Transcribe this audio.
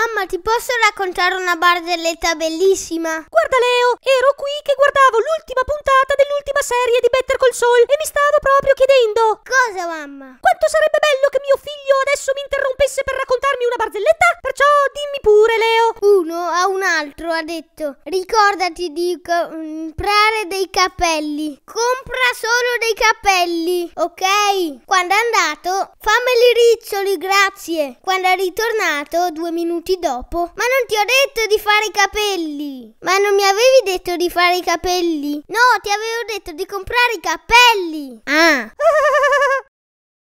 Mamma, ti posso raccontare una barzelletta bellissima? Guarda Leo, ero qui che guardavo l'ultima puntata dell'ultima serie di Better Call Saul e mi stavo proprio chiedendo... Cosa mamma? Quanto sarebbe bello che mio figlio adesso mi interrompesse per raccontare altro ha detto ricordati di comprare dei capelli. Compra solo dei capelli, ok? Quando è andato fammeli riccioli, grazie. Quando è ritornato due minuti dopo, ma non ti ho detto di fare i capelli. Ma non mi avevi detto di fare i capelli? No, ti avevo detto di comprare i capelli. Ah,